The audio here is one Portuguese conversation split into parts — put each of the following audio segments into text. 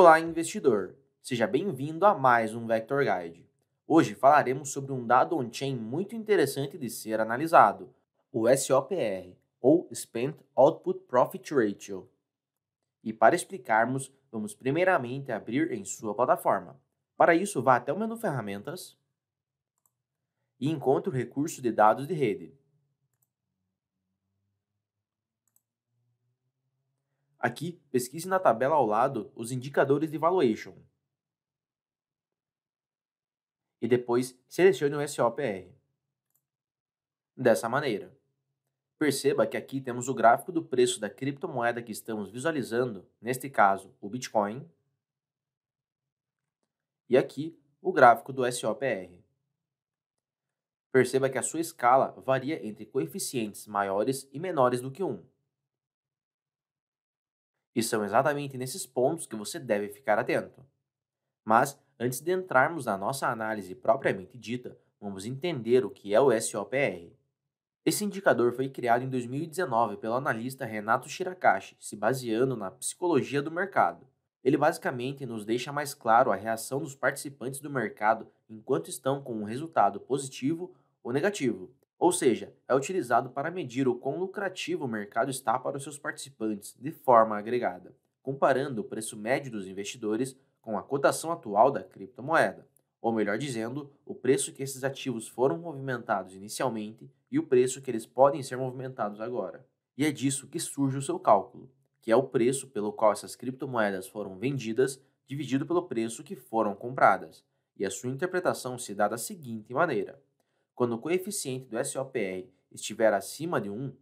Olá, investidor! Seja bem-vindo a mais um Vector Guide. Hoje falaremos sobre um dado on-chain muito interessante de ser analisado, o SOPR, ou Spent Output Profit Ratio. E para explicarmos, vamos primeiramente abrir em sua plataforma. Para isso, vá até o menu Ferramentas e encontre o recurso de dados de rede. Aqui, pesquise na tabela ao lado os indicadores de valuation. E depois, selecione o SOPR. Dessa maneira. Perceba que aqui temos o gráfico do preço da criptomoeda que estamos visualizando, neste caso, o Bitcoin. E aqui, o gráfico do SOPR. Perceba que a sua escala varia entre coeficientes maiores e menores do que 1. E são exatamente nesses pontos que você deve ficar atento. Mas, antes de entrarmos na nossa análise propriamente dita, vamos entender o que é o SOPR. Esse indicador foi criado em 2019 pelo analista Renato Shirakashi, se baseando na psicologia do mercado. Ele basicamente nos deixa mais claro a reação dos participantes do mercado enquanto estão com um resultado positivo ou negativo, ou seja, é utilizado para medir o quão lucrativo o mercado está para os seus participantes de forma agregada, comparando o preço médio dos investidores com a cotação atual da criptomoeda, ou melhor dizendo, o preço que esses ativos foram movimentados inicialmente e o preço que eles podem ser movimentados agora. E é disso que surge o seu cálculo, que é o preço pelo qual essas criptomoedas foram vendidas dividido pelo preço que foram compradas, e a sua interpretação se dá da seguinte maneira. Quando o coeficiente do SOPR estiver acima de 1,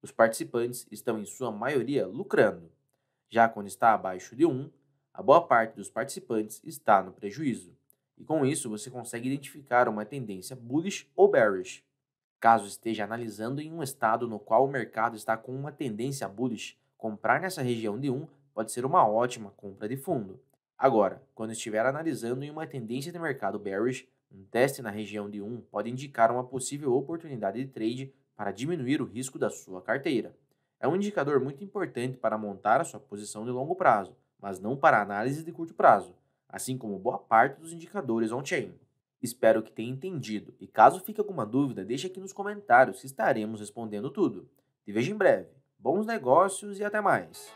os participantes estão em sua maioria lucrando. Já quando está abaixo de 1, a boa parte dos participantes está no prejuízo. E com isso você consegue identificar uma tendência bullish ou bearish. Caso esteja analisando em um estado no qual o mercado está com uma tendência bullish, comprar nessa região de 1 pode ser uma ótima compra de fundo. Agora, quando estiver analisando em uma tendência de mercado bearish, um teste na região de 1 pode indicar uma possível oportunidade de trade para diminuir o risco da sua carteira. É um indicador muito importante para montar a sua posição de longo prazo, mas não para análise de curto prazo, assim como boa parte dos indicadores on-chain. Espero que tenha entendido e caso fique alguma dúvida, deixe aqui nos comentários que estaremos respondendo tudo. Te vejo em breve. Bons negócios e até mais!